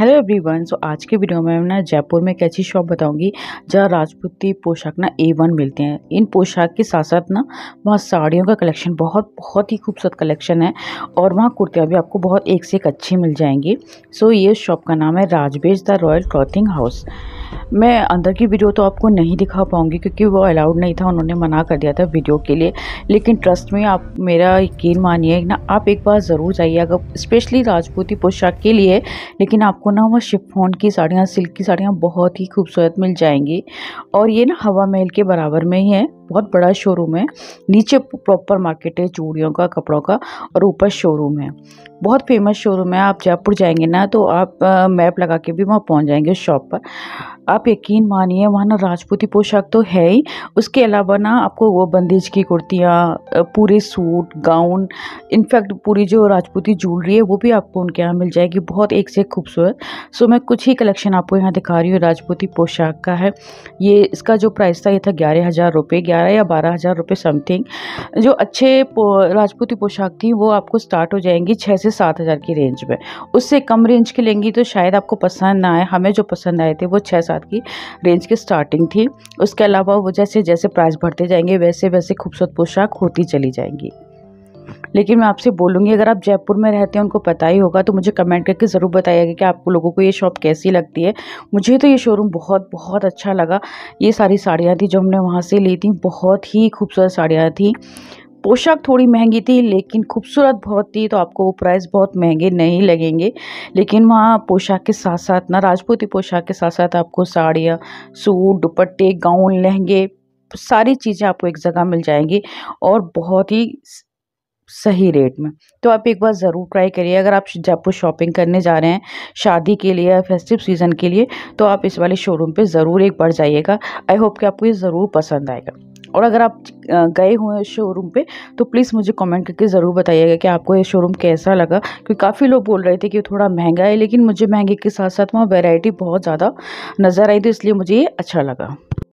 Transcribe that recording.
hello everyone so आज के video में मैं ना जयपुर में एक ऐसी शॉप बताऊंगी जहाँ राजपूती पोशाक ना ए वन मिलते हैं इन पोशाक के साथ साथ ना वहाँ साड़ियों का कलेक्शन बहुत बहुत ही खूबसूरत कलेक्शन है और वहाँ कुर्तियाँ भी आपको बहुत एक से एक अच्छी मिल जाएंगी सो so, ये शॉप का नाम है राजबेज द रॉयल क्लॉथिंग हाउस मैं अंदर की वीडियो तो आपको नहीं दिखा पाऊँगी क्योंकि वो अलाउड नहीं था उन्होंने मना कर दिया था वीडियो के लिए लेकिन ट्रस्ट में आप मेरा यकीन मानिए ना आप एक बार ज़रूर जाइए अगर स्पेशली राजपूती पोशाक के लिए लेकिन आप आपको ना वो शिफोन की साड़ियाँ सिल्क की साड़ियाँ बहुत ही खूबसूरत मिल जाएंगी और ये ना हवा महल के बराबर में ही है बहुत बड़ा शोरूम है नीचे प्रॉपर मार्केट है चूड़ियों का कपड़ों का और ऊपर शोरूम है बहुत फेमस शोरूम है आप जयपुर जाएंगे ना तो आप आ, मैप लगा के भी वहाँ पहुँच जाएंगे उस शॉप पर आप यकीन मानिए वहाँ ना राजपूती पोशाक तो है ही उसके अलावा ना आपको वो बंदेज की कुर्तियाँ पूरे सूट गाउन इनफैक्ट पूरी जो राजपूती ज्वेलरी है वो भी आपको उनके यहाँ मिल जाएगी बहुत एक से खूबसूरत सो मैं कुछ ही कलेक्शन आपको यहाँ दिखा रही हूँ राजपूती पोशाक का है ये इसका जो प्राइस था ये था ग्यारह हज़ार रुपये ग्यारह ग्यारह या बारह हज़ार रुपये समथिंग जो अच्छे राजपूती पोशाक थी वो आपको स्टार्ट हो जाएंगी छः से सात हज़ार की रेंज में उससे कम रेंज की लेंगी तो शायद आपको पसंद ना आए हमें जो पसंद आए थे वो छः सात की रेंज की स्टार्टिंग थी उसके अलावा वो जैसे जैसे प्राइस बढ़ते जाएंगे वैसे वैसे खूबसूरत पोशाक होती चली जाएंगी लेकिन मैं आपसे बोलूँगी अगर आप जयपुर में रहते हैं उनको पता ही होगा तो मुझे कमेंट करके ज़रूर बताइएगा कि आपको लोगों को ये शॉप कैसी लगती है मुझे तो ये शोरूम बहुत बहुत अच्छा लगा ये सारी साड़ियाँ थी जो हमने वहाँ से ली थी बहुत ही खूबसूरत साड़ियाँ थी पोशाक थोड़ी महंगी थी लेकिन खूबसूरत बहुत थी तो आपको वो प्राइस बहुत महंगे नहीं लगेंगे लेकिन वहाँ पोशाक के साथ साथ ना राजपूती पोशाक के साथ साथ आपको साड़ियाँ सूट दुपट्टे गाउन लहंगे सारी चीज़ें आपको एक जगह मिल जाएंगी और बहुत ही सही रेट में तो आप एक बार ज़रूर ट्राई करिए अगर आप जयपुर शॉपिंग करने जा रहे हैं शादी के लिए या फेस्टिव सीज़न के लिए तो आप इस वाले शोरूम पे ज़रूर एक बार जाइएगा आई होप कि आपको ये ज़रूर पसंद आएगा और अगर आप गए हुए हैं शोरूम पे तो प्लीज़ मुझे कमेंट करके ज़रूर बताइएगा कि आपको ये शोरूम कैसा लगा क्योंकि काफ़ी लोग बोल रहे थे कि थोड़ा महंगा है लेकिन मुझे महंगे के साथ साथ वहाँ वेराइटी बहुत ज़्यादा नज़र आई तो इसलिए मुझे ये अच्छा लगा